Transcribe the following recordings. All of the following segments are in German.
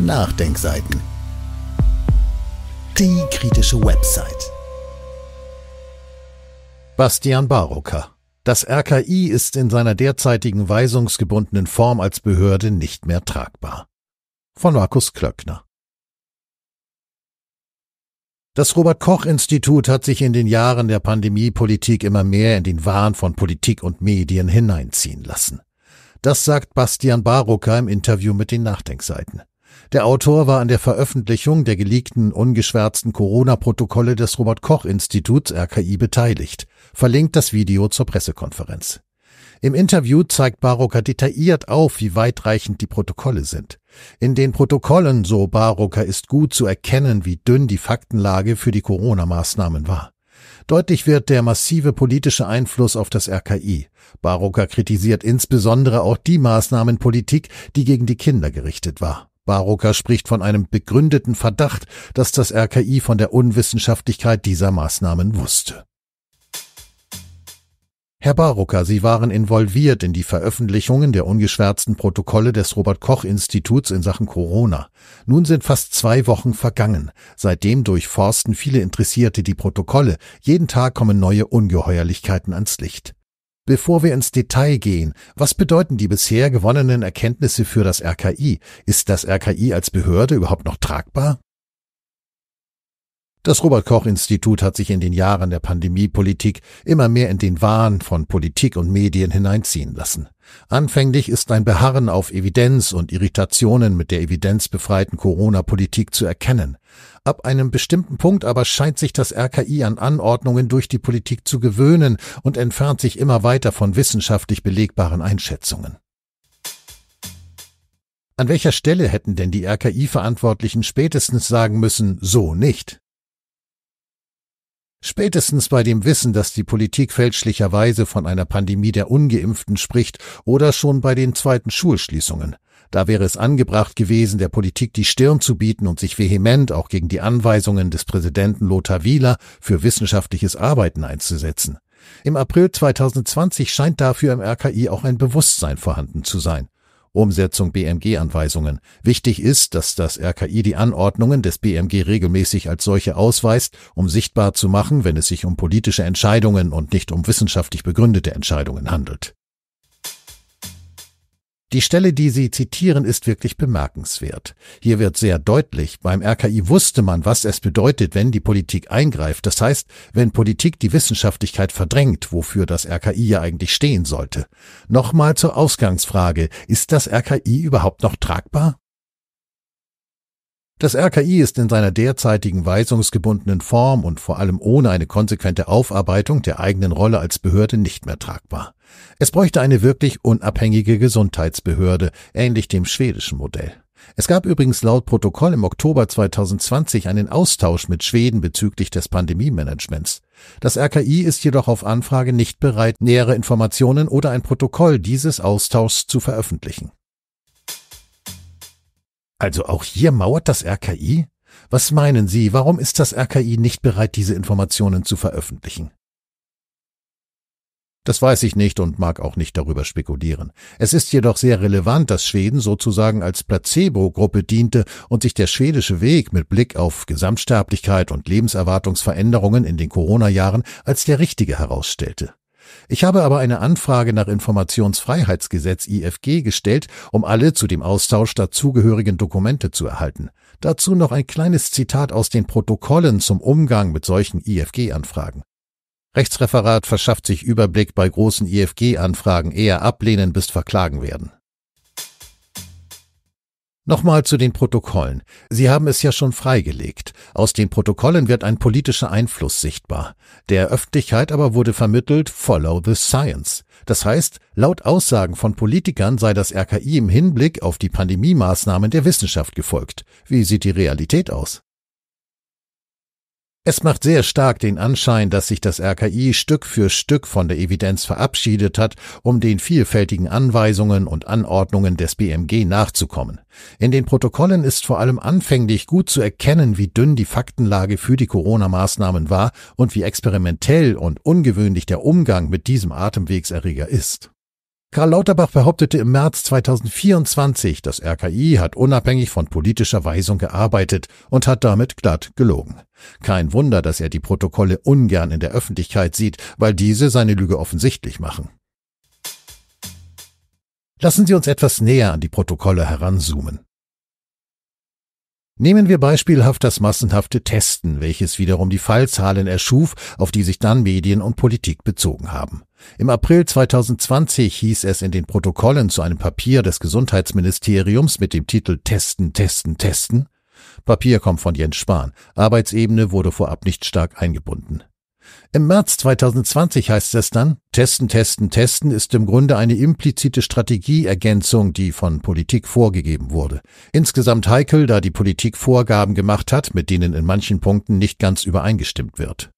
Nachdenkseiten. Die kritische Website. Bastian Barocker. Das RKI ist in seiner derzeitigen weisungsgebundenen Form als Behörde nicht mehr tragbar. Von Markus Klöckner. Das Robert Koch Institut hat sich in den Jahren der Pandemiepolitik immer mehr in den Wahn von Politik und Medien hineinziehen lassen. Das sagt Bastian Barocker im Interview mit den Nachdenkseiten. Der Autor war an der Veröffentlichung der geleakten, ungeschwärzten Corona-Protokolle des Robert-Koch-Instituts RKI beteiligt. Verlinkt das Video zur Pressekonferenz. Im Interview zeigt Barocker detailliert auf, wie weitreichend die Protokolle sind. In den Protokollen, so Barocker, ist gut zu erkennen, wie dünn die Faktenlage für die Corona-Maßnahmen war. Deutlich wird der massive politische Einfluss auf das RKI. Barocker kritisiert insbesondere auch die Maßnahmenpolitik, die gegen die Kinder gerichtet war. Barocker spricht von einem begründeten Verdacht, dass das RKI von der Unwissenschaftlichkeit dieser Maßnahmen wusste. Herr Barucker, Sie waren involviert in die Veröffentlichungen der ungeschwärzten Protokolle des Robert Koch Instituts in Sachen Corona. Nun sind fast zwei Wochen vergangen. Seitdem durchforsten viele Interessierte die Protokolle. Jeden Tag kommen neue Ungeheuerlichkeiten ans Licht. Bevor wir ins Detail gehen, was bedeuten die bisher gewonnenen Erkenntnisse für das RKI? Ist das RKI als Behörde überhaupt noch tragbar? Das Robert Koch Institut hat sich in den Jahren der Pandemiepolitik immer mehr in den Wahn von Politik und Medien hineinziehen lassen. Anfänglich ist ein Beharren auf Evidenz und Irritationen mit der evidenzbefreiten Corona-Politik zu erkennen. Ab einem bestimmten Punkt aber scheint sich das RKI an Anordnungen durch die Politik zu gewöhnen und entfernt sich immer weiter von wissenschaftlich belegbaren Einschätzungen. An welcher Stelle hätten denn die RKI-Verantwortlichen spätestens sagen müssen, so nicht? Spätestens bei dem Wissen, dass die Politik fälschlicherweise von einer Pandemie der ungeimpften spricht oder schon bei den zweiten Schulschließungen. Da wäre es angebracht gewesen, der Politik die Stirn zu bieten und sich vehement auch gegen die Anweisungen des Präsidenten Lothar Wieler für wissenschaftliches Arbeiten einzusetzen. Im April 2020 scheint dafür im RKI auch ein Bewusstsein vorhanden zu sein. Umsetzung BMG-Anweisungen. Wichtig ist, dass das RKI die Anordnungen des BMG regelmäßig als solche ausweist, um sichtbar zu machen, wenn es sich um politische Entscheidungen und nicht um wissenschaftlich begründete Entscheidungen handelt. Die Stelle, die Sie zitieren, ist wirklich bemerkenswert. Hier wird sehr deutlich, beim RKI wusste man, was es bedeutet, wenn die Politik eingreift. Das heißt, wenn Politik die Wissenschaftlichkeit verdrängt, wofür das RKI ja eigentlich stehen sollte. Nochmal zur Ausgangsfrage. Ist das RKI überhaupt noch tragbar? Das RKI ist in seiner derzeitigen weisungsgebundenen Form und vor allem ohne eine konsequente Aufarbeitung der eigenen Rolle als Behörde nicht mehr tragbar. Es bräuchte eine wirklich unabhängige Gesundheitsbehörde, ähnlich dem schwedischen Modell. Es gab übrigens laut Protokoll im Oktober 2020 einen Austausch mit Schweden bezüglich des Pandemie-Managements. Das RKI ist jedoch auf Anfrage nicht bereit, nähere Informationen oder ein Protokoll dieses Austauschs zu veröffentlichen. Also auch hier mauert das RKI? Was meinen Sie, warum ist das RKI nicht bereit, diese Informationen zu veröffentlichen? Das weiß ich nicht und mag auch nicht darüber spekulieren. Es ist jedoch sehr relevant, dass Schweden sozusagen als Placebo-Gruppe diente und sich der schwedische Weg mit Blick auf Gesamtsterblichkeit und Lebenserwartungsveränderungen in den Corona-Jahren als der richtige herausstellte. Ich habe aber eine Anfrage nach Informationsfreiheitsgesetz IFG gestellt, um alle zu dem Austausch dazugehörigen Dokumente zu erhalten. Dazu noch ein kleines Zitat aus den Protokollen zum Umgang mit solchen IFG-Anfragen. Rechtsreferat verschafft sich Überblick bei großen IFG-Anfragen eher ablehnen bis verklagen werden. Nochmal zu den Protokollen. Sie haben es ja schon freigelegt. Aus den Protokollen wird ein politischer Einfluss sichtbar. Der Öffentlichkeit aber wurde vermittelt, follow the science. Das heißt, laut Aussagen von Politikern sei das RKI im Hinblick auf die Pandemie-Maßnahmen der Wissenschaft gefolgt. Wie sieht die Realität aus? Es macht sehr stark den Anschein, dass sich das RKI Stück für Stück von der Evidenz verabschiedet hat, um den vielfältigen Anweisungen und Anordnungen des BMG nachzukommen. In den Protokollen ist vor allem anfänglich gut zu erkennen, wie dünn die Faktenlage für die Corona-Maßnahmen war und wie experimentell und ungewöhnlich der Umgang mit diesem Atemwegserreger ist. Karl Lauterbach behauptete im März 2024, das RKI hat unabhängig von politischer Weisung gearbeitet und hat damit glatt gelogen. Kein Wunder, dass er die Protokolle ungern in der Öffentlichkeit sieht, weil diese seine Lüge offensichtlich machen. Lassen Sie uns etwas näher an die Protokolle heranzoomen. Nehmen wir beispielhaft das massenhafte Testen, welches wiederum die Fallzahlen erschuf, auf die sich dann Medien und Politik bezogen haben. Im April 2020 hieß es in den Protokollen zu einem Papier des Gesundheitsministeriums mit dem Titel Testen, Testen, Testen. Papier kommt von Jens Spahn. Arbeitsebene wurde vorab nicht stark eingebunden. Im März 2020 heißt es dann, Testen, Testen, Testen ist im Grunde eine implizite Strategieergänzung, die von Politik vorgegeben wurde. Insgesamt heikel, da die Politik Vorgaben gemacht hat, mit denen in manchen Punkten nicht ganz übereingestimmt wird.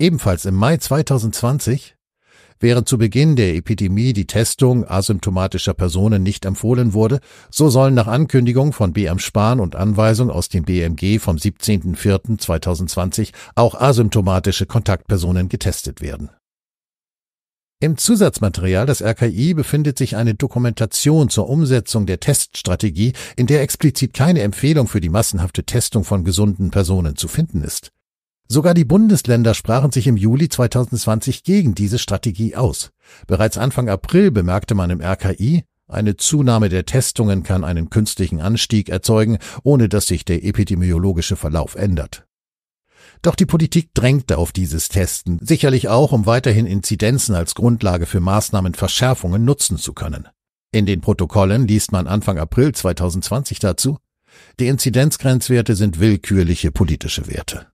Ebenfalls im Mai 2020 Während zu Beginn der Epidemie die Testung asymptomatischer Personen nicht empfohlen wurde, so sollen nach Ankündigung von BM Spahn und Anweisung aus dem BMG vom 17.04.2020 auch asymptomatische Kontaktpersonen getestet werden. Im Zusatzmaterial des RKI befindet sich eine Dokumentation zur Umsetzung der Teststrategie, in der explizit keine Empfehlung für die massenhafte Testung von gesunden Personen zu finden ist. Sogar die Bundesländer sprachen sich im Juli 2020 gegen diese Strategie aus. Bereits Anfang April bemerkte man im RKI, eine Zunahme der Testungen kann einen künstlichen Anstieg erzeugen, ohne dass sich der epidemiologische Verlauf ändert. Doch die Politik drängte auf dieses Testen, sicherlich auch, um weiterhin Inzidenzen als Grundlage für Maßnahmenverschärfungen nutzen zu können. In den Protokollen liest man Anfang April 2020 dazu, die Inzidenzgrenzwerte sind willkürliche politische Werte.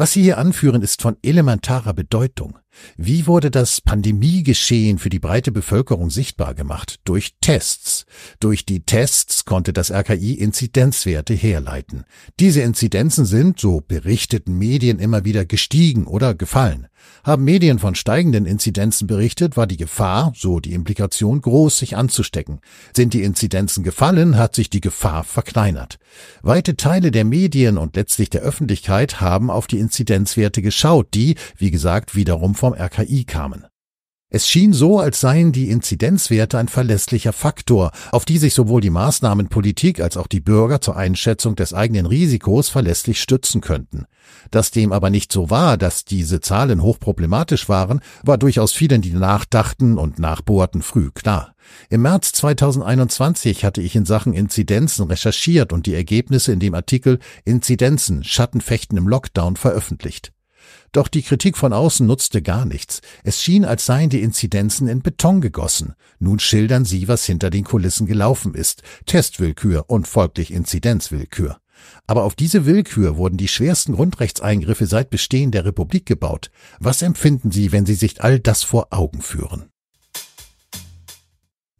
Was Sie hier anführen, ist von elementarer Bedeutung. Wie wurde das Pandemiegeschehen für die breite Bevölkerung sichtbar gemacht? Durch Tests. Durch die Tests konnte das RKI Inzidenzwerte herleiten. Diese Inzidenzen sind, so berichteten Medien immer wieder, gestiegen oder gefallen. Haben Medien von steigenden Inzidenzen berichtet, war die Gefahr, so die Implikation, groß, sich anzustecken. Sind die Inzidenzen gefallen, hat sich die Gefahr verkleinert. Weite Teile der Medien und letztlich der Öffentlichkeit haben auf die Inzidenzwerte geschaut, die, wie gesagt, wiederum von vom RKI kamen. Es schien so, als seien die Inzidenzwerte ein verlässlicher Faktor, auf die sich sowohl die Maßnahmenpolitik als auch die Bürger zur Einschätzung des eigenen Risikos verlässlich stützen könnten. Dass dem aber nicht so war, dass diese Zahlen hochproblematisch waren, war durchaus vielen, die nachdachten und nachbohrten, früh klar. Im März 2021 hatte ich in Sachen Inzidenzen recherchiert und die Ergebnisse in dem Artikel Inzidenzen Schattenfechten im Lockdown veröffentlicht. Doch die Kritik von außen nutzte gar nichts. Es schien, als seien die Inzidenzen in Beton gegossen. Nun schildern sie, was hinter den Kulissen gelaufen ist. Testwillkür und folglich Inzidenzwillkür. Aber auf diese Willkür wurden die schwersten Grundrechtseingriffe seit Bestehen der Republik gebaut. Was empfinden Sie, wenn Sie sich all das vor Augen führen?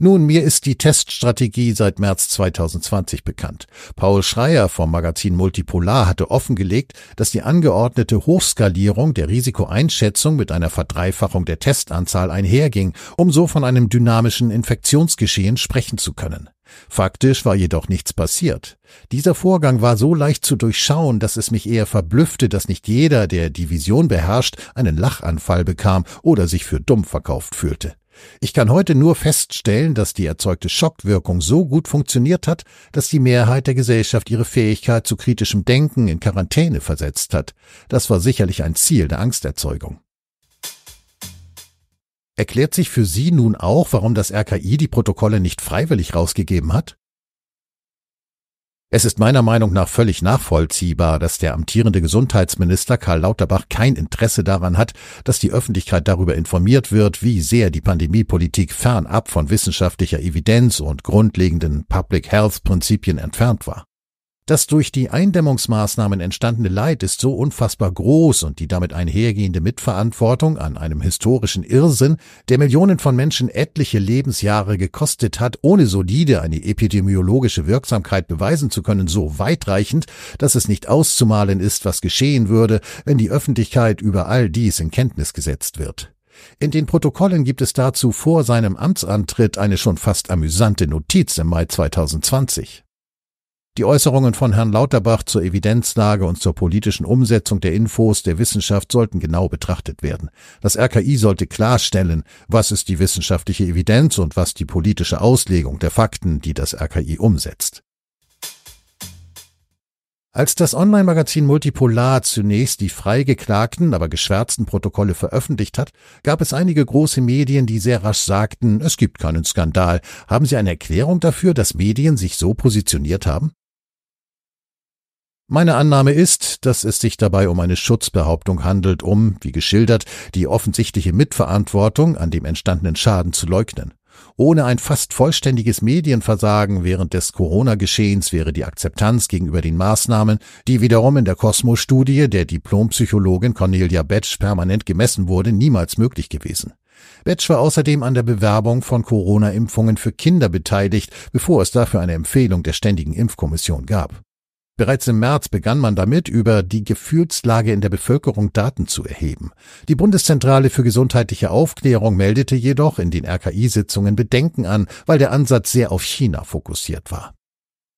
Nun, mir ist die Teststrategie seit März 2020 bekannt. Paul Schreier vom Magazin Multipolar hatte offengelegt, dass die angeordnete Hochskalierung der Risikoeinschätzung mit einer Verdreifachung der Testanzahl einherging, um so von einem dynamischen Infektionsgeschehen sprechen zu können. Faktisch war jedoch nichts passiert. Dieser Vorgang war so leicht zu durchschauen, dass es mich eher verblüffte, dass nicht jeder, der die Vision beherrscht, einen Lachanfall bekam oder sich für dumm verkauft fühlte. Ich kann heute nur feststellen, dass die erzeugte Schockwirkung so gut funktioniert hat, dass die Mehrheit der Gesellschaft ihre Fähigkeit zu kritischem Denken in Quarantäne versetzt hat. Das war sicherlich ein Ziel der Angsterzeugung. Erklärt sich für Sie nun auch, warum das RKI die Protokolle nicht freiwillig rausgegeben hat? Es ist meiner Meinung nach völlig nachvollziehbar, dass der amtierende Gesundheitsminister Karl Lauterbach kein Interesse daran hat, dass die Öffentlichkeit darüber informiert wird, wie sehr die Pandemiepolitik fernab von wissenschaftlicher Evidenz und grundlegenden Public Health Prinzipien entfernt war. Das durch die Eindämmungsmaßnahmen entstandene Leid ist so unfassbar groß und die damit einhergehende Mitverantwortung an einem historischen Irrsinn, der Millionen von Menschen etliche Lebensjahre gekostet hat, ohne solide eine epidemiologische Wirksamkeit beweisen zu können, so weitreichend, dass es nicht auszumalen ist, was geschehen würde, wenn die Öffentlichkeit über all dies in Kenntnis gesetzt wird. In den Protokollen gibt es dazu vor seinem Amtsantritt eine schon fast amüsante Notiz im Mai 2020. Die Äußerungen von Herrn Lauterbach zur Evidenzlage und zur politischen Umsetzung der Infos der Wissenschaft sollten genau betrachtet werden. Das RKI sollte klarstellen, was ist die wissenschaftliche Evidenz und was die politische Auslegung der Fakten, die das RKI umsetzt. Als das Online-Magazin Multipolar zunächst die frei geklagten, aber geschwärzten Protokolle veröffentlicht hat, gab es einige große Medien, die sehr rasch sagten, es gibt keinen Skandal. Haben Sie eine Erklärung dafür, dass Medien sich so positioniert haben? Meine Annahme ist, dass es sich dabei um eine Schutzbehauptung handelt, um, wie geschildert, die offensichtliche Mitverantwortung an dem entstandenen Schaden zu leugnen. Ohne ein fast vollständiges Medienversagen während des Corona-Geschehens wäre die Akzeptanz gegenüber den Maßnahmen, die wiederum in der Cosmo-Studie der Diplompsychologin Cornelia Betsch permanent gemessen wurde, niemals möglich gewesen. Betsch war außerdem an der Bewerbung von Corona-Impfungen für Kinder beteiligt, bevor es dafür eine Empfehlung der Ständigen Impfkommission gab. Bereits im März begann man damit, über die Gefühlslage in der Bevölkerung Daten zu erheben. Die Bundeszentrale für gesundheitliche Aufklärung meldete jedoch in den RKI-Sitzungen Bedenken an, weil der Ansatz sehr auf China fokussiert war.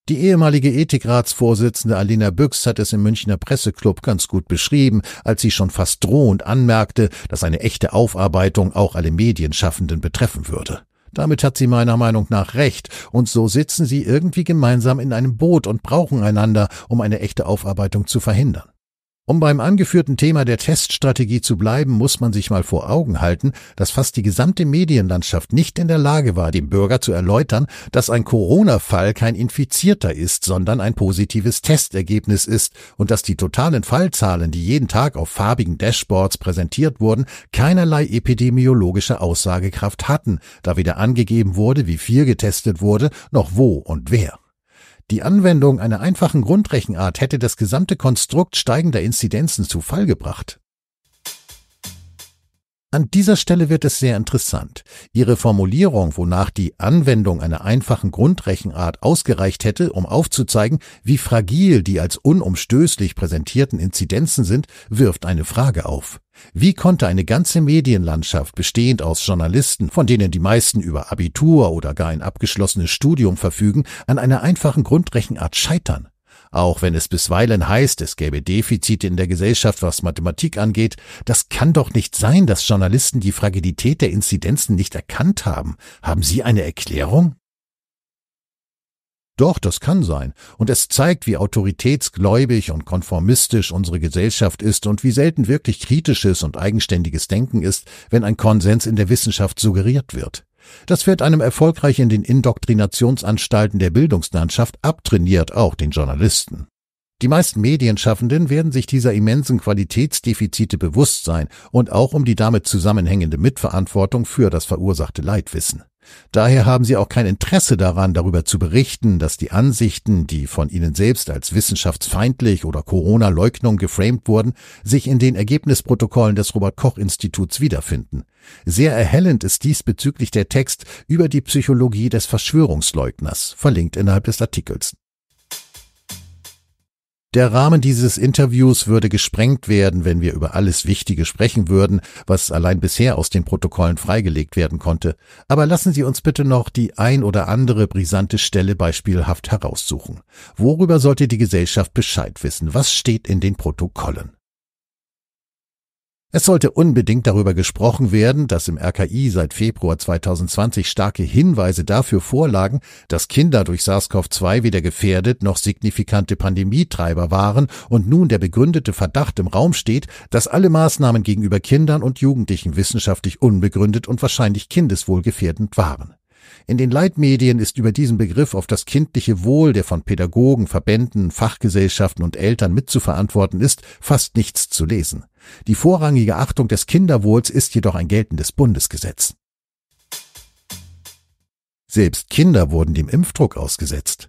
Die ehemalige Ethikratsvorsitzende Alina Büchs hat es im Münchner Presseclub ganz gut beschrieben, als sie schon fast drohend anmerkte, dass eine echte Aufarbeitung auch alle Medienschaffenden betreffen würde. Damit hat sie meiner Meinung nach recht, und so sitzen sie irgendwie gemeinsam in einem Boot und brauchen einander, um eine echte Aufarbeitung zu verhindern. Um beim angeführten Thema der Teststrategie zu bleiben, muss man sich mal vor Augen halten, dass fast die gesamte Medienlandschaft nicht in der Lage war, dem Bürger zu erläutern, dass ein Corona-Fall kein Infizierter ist, sondern ein positives Testergebnis ist und dass die totalen Fallzahlen, die jeden Tag auf farbigen Dashboards präsentiert wurden, keinerlei epidemiologische Aussagekraft hatten, da weder angegeben wurde, wie viel getestet wurde, noch wo und wer. Die Anwendung einer einfachen Grundrechenart hätte das gesamte Konstrukt steigender Inzidenzen zu Fall gebracht. An dieser Stelle wird es sehr interessant. Ihre Formulierung, wonach die Anwendung einer einfachen Grundrechenart ausgereicht hätte, um aufzuzeigen, wie fragil die als unumstößlich präsentierten Inzidenzen sind, wirft eine Frage auf. Wie konnte eine ganze Medienlandschaft bestehend aus Journalisten, von denen die meisten über Abitur oder gar ein abgeschlossenes Studium verfügen, an einer einfachen Grundrechenart scheitern? Auch wenn es bisweilen heißt, es gäbe Defizite in der Gesellschaft, was Mathematik angeht, das kann doch nicht sein, dass Journalisten die Fragilität der Inzidenzen nicht erkannt haben. Haben Sie eine Erklärung? Doch, das kann sein. Und es zeigt, wie autoritätsgläubig und konformistisch unsere Gesellschaft ist und wie selten wirklich kritisches und eigenständiges Denken ist, wenn ein Konsens in der Wissenschaft suggeriert wird. Das wird einem erfolgreich in den Indoktrinationsanstalten der Bildungslandschaft abtrainiert, auch den Journalisten. Die meisten Medienschaffenden werden sich dieser immensen Qualitätsdefizite bewusst sein und auch um die damit zusammenhängende Mitverantwortung für das verursachte Leid wissen. Daher haben sie auch kein Interesse daran, darüber zu berichten, dass die Ansichten, die von ihnen selbst als wissenschaftsfeindlich oder Corona-Leugnung geframed wurden, sich in den Ergebnisprotokollen des Robert-Koch-Instituts wiederfinden. Sehr erhellend ist diesbezüglich der Text über die Psychologie des Verschwörungsleugners, verlinkt innerhalb des Artikels. Der Rahmen dieses Interviews würde gesprengt werden, wenn wir über alles Wichtige sprechen würden, was allein bisher aus den Protokollen freigelegt werden konnte. Aber lassen Sie uns bitte noch die ein oder andere brisante Stelle beispielhaft heraussuchen. Worüber sollte die Gesellschaft Bescheid wissen? Was steht in den Protokollen? Es sollte unbedingt darüber gesprochen werden, dass im RKI seit Februar 2020 starke Hinweise dafür vorlagen, dass Kinder durch SARS-CoV-2 weder gefährdet noch signifikante Pandemietreiber waren und nun der begründete Verdacht im Raum steht, dass alle Maßnahmen gegenüber Kindern und Jugendlichen wissenschaftlich unbegründet und wahrscheinlich kindeswohlgefährdend waren. In den Leitmedien ist über diesen Begriff auf das kindliche Wohl, der von Pädagogen, Verbänden, Fachgesellschaften und Eltern mitzuverantworten ist, fast nichts zu lesen. Die vorrangige Achtung des Kinderwohls ist jedoch ein geltendes Bundesgesetz. Selbst Kinder wurden dem Impfdruck ausgesetzt.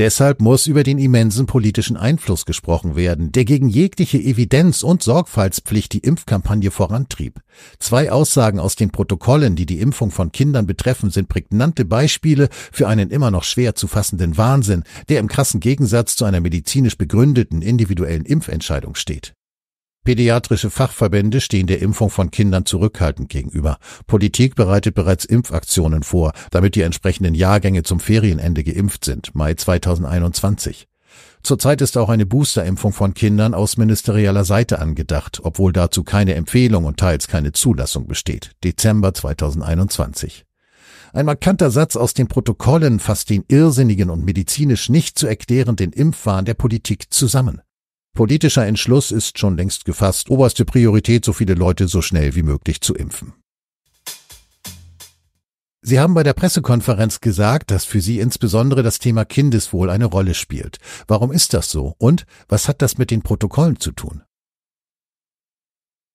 Deshalb muss über den immensen politischen Einfluss gesprochen werden, der gegen jegliche Evidenz und Sorgfaltspflicht die Impfkampagne vorantrieb. Zwei Aussagen aus den Protokollen, die die Impfung von Kindern betreffen, sind prägnante Beispiele für einen immer noch schwer zu fassenden Wahnsinn, der im krassen Gegensatz zu einer medizinisch begründeten individuellen Impfentscheidung steht. Pädiatrische Fachverbände stehen der Impfung von Kindern zurückhaltend gegenüber. Politik bereitet bereits Impfaktionen vor, damit die entsprechenden Jahrgänge zum Ferienende geimpft sind, Mai 2021. Zurzeit ist auch eine Boosterimpfung von Kindern aus ministerieller Seite angedacht, obwohl dazu keine Empfehlung und teils keine Zulassung besteht, Dezember 2021. Ein markanter Satz aus den Protokollen fasst den irrsinnigen und medizinisch nicht zu erklärenden Impfwahn der Politik zusammen. Politischer Entschluss ist schon längst gefasst. Oberste Priorität, so viele Leute so schnell wie möglich zu impfen. Sie haben bei der Pressekonferenz gesagt, dass für Sie insbesondere das Thema Kindeswohl eine Rolle spielt. Warum ist das so? Und was hat das mit den Protokollen zu tun?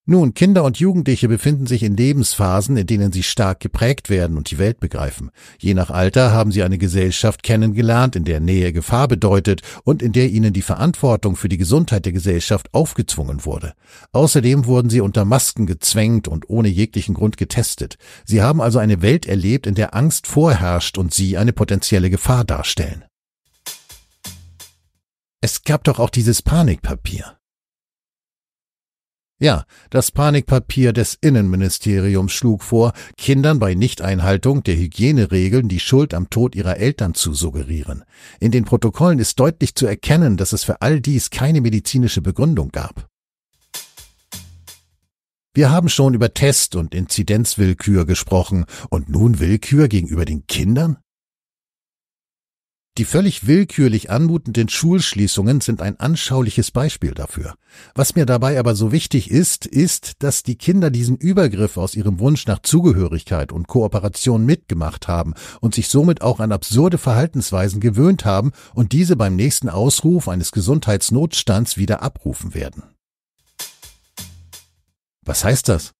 Nun, Kinder und Jugendliche befinden sich in Lebensphasen, in denen sie stark geprägt werden und die Welt begreifen. Je nach Alter haben sie eine Gesellschaft kennengelernt, in der Nähe Gefahr bedeutet und in der ihnen die Verantwortung für die Gesundheit der Gesellschaft aufgezwungen wurde. Außerdem wurden sie unter Masken gezwängt und ohne jeglichen Grund getestet. Sie haben also eine Welt erlebt, in der Angst vorherrscht und sie eine potenzielle Gefahr darstellen. Es gab doch auch dieses Panikpapier. Ja, das Panikpapier des Innenministeriums schlug vor, Kindern bei Nichteinhaltung der Hygieneregeln die Schuld am Tod ihrer Eltern zu suggerieren. In den Protokollen ist deutlich zu erkennen, dass es für all dies keine medizinische Begründung gab. Wir haben schon über Test- und Inzidenzwillkür gesprochen und nun Willkür gegenüber den Kindern? Die völlig willkürlich anmutenden Schulschließungen sind ein anschauliches Beispiel dafür. Was mir dabei aber so wichtig ist, ist, dass die Kinder diesen Übergriff aus ihrem Wunsch nach Zugehörigkeit und Kooperation mitgemacht haben und sich somit auch an absurde Verhaltensweisen gewöhnt haben und diese beim nächsten Ausruf eines Gesundheitsnotstands wieder abrufen werden. Was heißt das?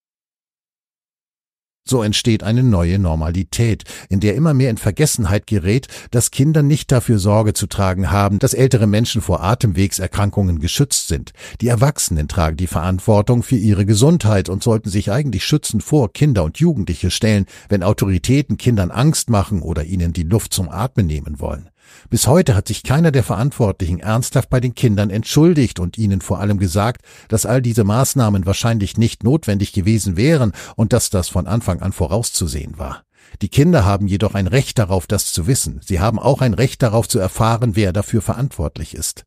So entsteht eine neue Normalität, in der immer mehr in Vergessenheit gerät, dass Kinder nicht dafür Sorge zu tragen haben, dass ältere Menschen vor Atemwegserkrankungen geschützt sind. Die Erwachsenen tragen die Verantwortung für ihre Gesundheit und sollten sich eigentlich schützend vor Kinder und Jugendliche stellen, wenn Autoritäten Kindern Angst machen oder ihnen die Luft zum Atmen nehmen wollen. Bis heute hat sich keiner der Verantwortlichen ernsthaft bei den Kindern entschuldigt und ihnen vor allem gesagt, dass all diese Maßnahmen wahrscheinlich nicht notwendig gewesen wären und dass das von Anfang an vorauszusehen war. Die Kinder haben jedoch ein Recht darauf, das zu wissen. Sie haben auch ein Recht darauf zu erfahren, wer dafür verantwortlich ist.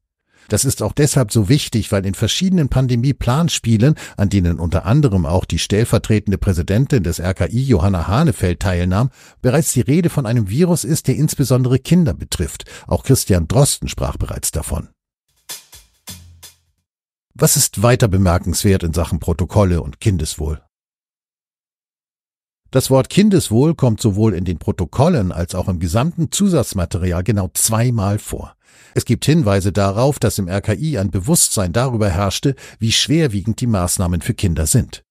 Das ist auch deshalb so wichtig, weil in verschiedenen Pandemie-Planspielen, an denen unter anderem auch die stellvertretende Präsidentin des RKI Johanna Hanefeld teilnahm, bereits die Rede von einem Virus ist, der insbesondere Kinder betrifft. Auch Christian Drosten sprach bereits davon. Was ist weiter bemerkenswert in Sachen Protokolle und Kindeswohl? Das Wort Kindeswohl kommt sowohl in den Protokollen als auch im gesamten Zusatzmaterial genau zweimal vor. Es gibt Hinweise darauf, dass im RKI ein Bewusstsein darüber herrschte, wie schwerwiegend die Maßnahmen für Kinder sind.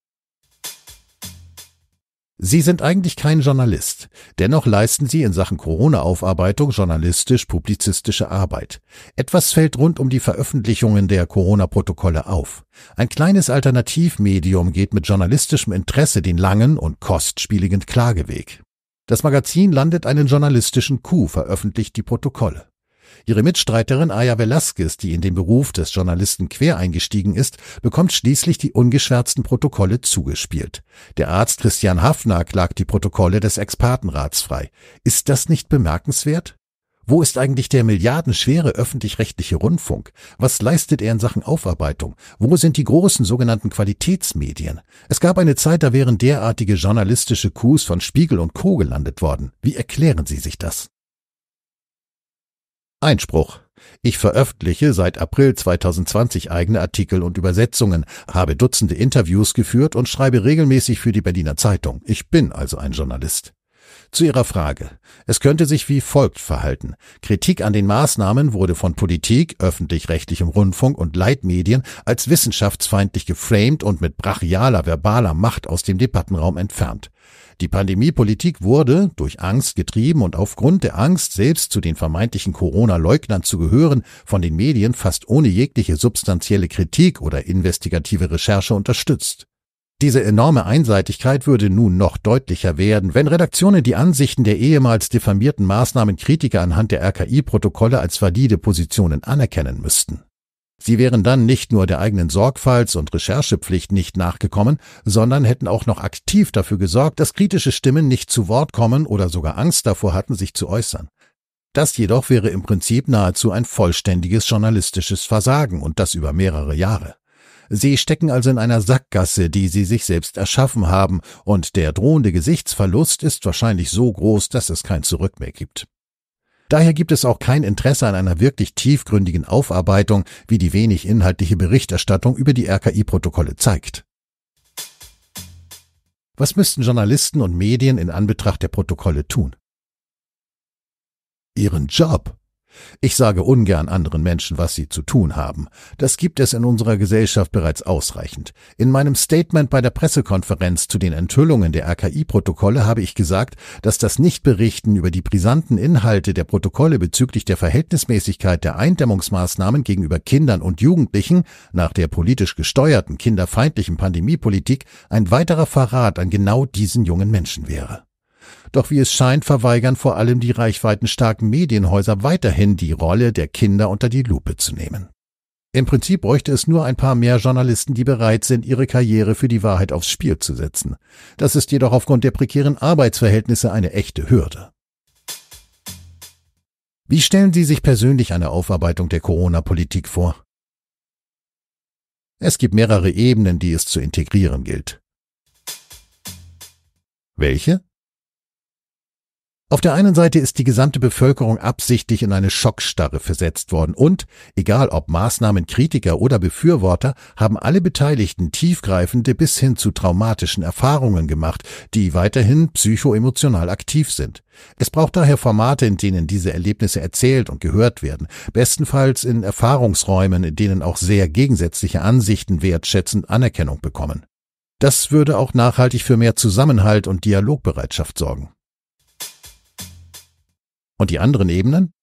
Sie sind eigentlich kein Journalist. Dennoch leisten Sie in Sachen Corona-Aufarbeitung journalistisch-publizistische Arbeit. Etwas fällt rund um die Veröffentlichungen der Corona-Protokolle auf. Ein kleines Alternativmedium geht mit journalistischem Interesse den langen und kostspieligen Klageweg. Das Magazin landet einen journalistischen Coup, veröffentlicht die Protokolle. Ihre Mitstreiterin Aya Velasquez, die in den Beruf des Journalisten quer eingestiegen ist, bekommt schließlich die ungeschwärzten Protokolle zugespielt. Der Arzt Christian Hafner klagt die Protokolle des Expertenrats frei. Ist das nicht bemerkenswert? Wo ist eigentlich der milliardenschwere öffentlich-rechtliche Rundfunk? Was leistet er in Sachen Aufarbeitung? Wo sind die großen sogenannten Qualitätsmedien? Es gab eine Zeit, da wären derartige journalistische Coups von Spiegel und Co. gelandet worden. Wie erklären Sie sich das? Einspruch. Ich veröffentliche seit April 2020 eigene Artikel und Übersetzungen, habe Dutzende Interviews geführt und schreibe regelmäßig für die Berliner Zeitung. Ich bin also ein Journalist. Zu Ihrer Frage. Es könnte sich wie folgt verhalten. Kritik an den Maßnahmen wurde von Politik, öffentlich-rechtlichem Rundfunk und Leitmedien als wissenschaftsfeindlich geframed und mit brachialer verbaler Macht aus dem Debattenraum entfernt. Die Pandemiepolitik wurde, durch Angst getrieben und aufgrund der Angst, selbst zu den vermeintlichen Corona-Leugnern zu gehören, von den Medien fast ohne jegliche substanzielle Kritik oder investigative Recherche unterstützt. Diese enorme Einseitigkeit würde nun noch deutlicher werden, wenn Redaktionen die Ansichten der ehemals diffamierten Maßnahmenkritiker anhand der RKI-Protokolle als valide Positionen anerkennen müssten. Sie wären dann nicht nur der eigenen Sorgfalts- und Recherchepflicht nicht nachgekommen, sondern hätten auch noch aktiv dafür gesorgt, dass kritische Stimmen nicht zu Wort kommen oder sogar Angst davor hatten, sich zu äußern. Das jedoch wäre im Prinzip nahezu ein vollständiges journalistisches Versagen und das über mehrere Jahre. Sie stecken also in einer Sackgasse, die sie sich selbst erschaffen haben, und der drohende Gesichtsverlust ist wahrscheinlich so groß, dass es kein Zurück mehr gibt. Daher gibt es auch kein Interesse an einer wirklich tiefgründigen Aufarbeitung, wie die wenig inhaltliche Berichterstattung über die RKI-Protokolle zeigt. Was müssten Journalisten und Medien in Anbetracht der Protokolle tun? Ihren Job, ich sage ungern anderen Menschen, was sie zu tun haben. Das gibt es in unserer Gesellschaft bereits ausreichend. In meinem Statement bei der Pressekonferenz zu den Enthüllungen der RKI-Protokolle habe ich gesagt, dass das Nichtberichten über die brisanten Inhalte der Protokolle bezüglich der Verhältnismäßigkeit der Eindämmungsmaßnahmen gegenüber Kindern und Jugendlichen nach der politisch gesteuerten kinderfeindlichen Pandemiepolitik ein weiterer Verrat an genau diesen jungen Menschen wäre. Doch wie es scheint, verweigern vor allem die reichweitenstarken Medienhäuser weiterhin die Rolle der Kinder unter die Lupe zu nehmen. Im Prinzip bräuchte es nur ein paar mehr Journalisten, die bereit sind, ihre Karriere für die Wahrheit aufs Spiel zu setzen. Das ist jedoch aufgrund der prekären Arbeitsverhältnisse eine echte Hürde. Wie stellen Sie sich persönlich eine Aufarbeitung der Corona-Politik vor? Es gibt mehrere Ebenen, die es zu integrieren gilt. Welche? Auf der einen Seite ist die gesamte Bevölkerung absichtlich in eine Schockstarre versetzt worden und, egal ob Maßnahmenkritiker oder Befürworter, haben alle Beteiligten tiefgreifende bis hin zu traumatischen Erfahrungen gemacht, die weiterhin psychoemotional aktiv sind. Es braucht daher Formate, in denen diese Erlebnisse erzählt und gehört werden, bestenfalls in Erfahrungsräumen, in denen auch sehr gegensätzliche Ansichten wertschätzend Anerkennung bekommen. Das würde auch nachhaltig für mehr Zusammenhalt und Dialogbereitschaft sorgen. Und die anderen Ebenen?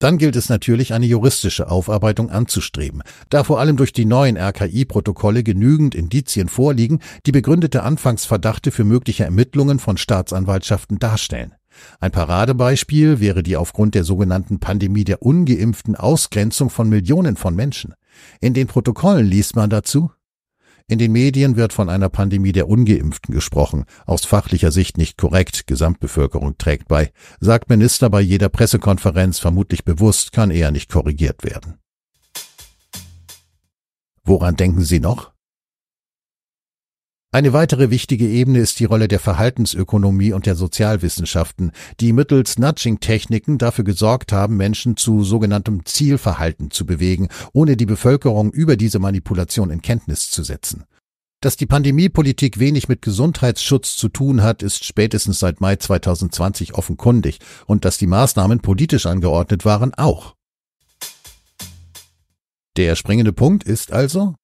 Dann gilt es natürlich, eine juristische Aufarbeitung anzustreben, da vor allem durch die neuen RKI-Protokolle genügend Indizien vorliegen, die begründete Anfangsverdachte für mögliche Ermittlungen von Staatsanwaltschaften darstellen. Ein Paradebeispiel wäre die aufgrund der sogenannten Pandemie der ungeimpften Ausgrenzung von Millionen von Menschen. In den Protokollen liest man dazu in den Medien wird von einer Pandemie der Ungeimpften gesprochen. Aus fachlicher Sicht nicht korrekt. Gesamtbevölkerung trägt bei. Sagt Minister bei jeder Pressekonferenz vermutlich bewusst, kann eher nicht korrigiert werden. Woran denken Sie noch? Eine weitere wichtige Ebene ist die Rolle der Verhaltensökonomie und der Sozialwissenschaften, die mittels Nudging-Techniken dafür gesorgt haben, Menschen zu sogenanntem Zielverhalten zu bewegen, ohne die Bevölkerung über diese Manipulation in Kenntnis zu setzen. Dass die Pandemiepolitik wenig mit Gesundheitsschutz zu tun hat, ist spätestens seit Mai 2020 offenkundig und dass die Maßnahmen politisch angeordnet waren auch. Der springende Punkt ist also,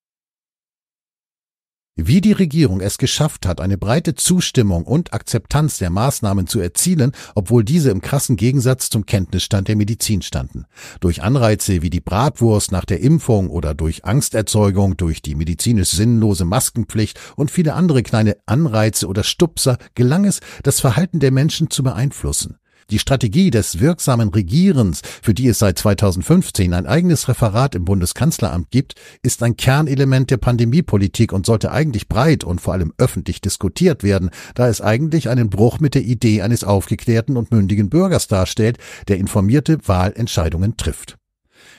wie die Regierung es geschafft hat, eine breite Zustimmung und Akzeptanz der Maßnahmen zu erzielen, obwohl diese im krassen Gegensatz zum Kenntnisstand der Medizin standen. Durch Anreize wie die Bratwurst nach der Impfung oder durch Angsterzeugung, durch die medizinisch sinnlose Maskenpflicht und viele andere kleine Anreize oder Stupser gelang es, das Verhalten der Menschen zu beeinflussen. Die Strategie des wirksamen Regierens, für die es seit 2015 ein eigenes Referat im Bundeskanzleramt gibt, ist ein Kernelement der Pandemiepolitik und sollte eigentlich breit und vor allem öffentlich diskutiert werden, da es eigentlich einen Bruch mit der Idee eines aufgeklärten und mündigen Bürgers darstellt, der informierte Wahlentscheidungen trifft.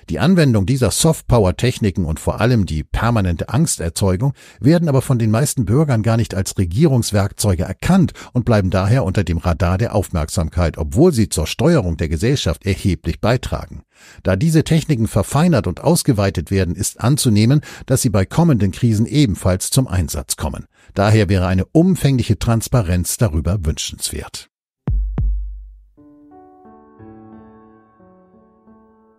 Die Anwendung dieser Softpower-Techniken und vor allem die permanente Angsterzeugung werden aber von den meisten Bürgern gar nicht als Regierungswerkzeuge erkannt und bleiben daher unter dem Radar der Aufmerksamkeit, obwohl sie zur Steuerung der Gesellschaft erheblich beitragen. Da diese Techniken verfeinert und ausgeweitet werden, ist anzunehmen, dass sie bei kommenden Krisen ebenfalls zum Einsatz kommen. Daher wäre eine umfängliche Transparenz darüber wünschenswert.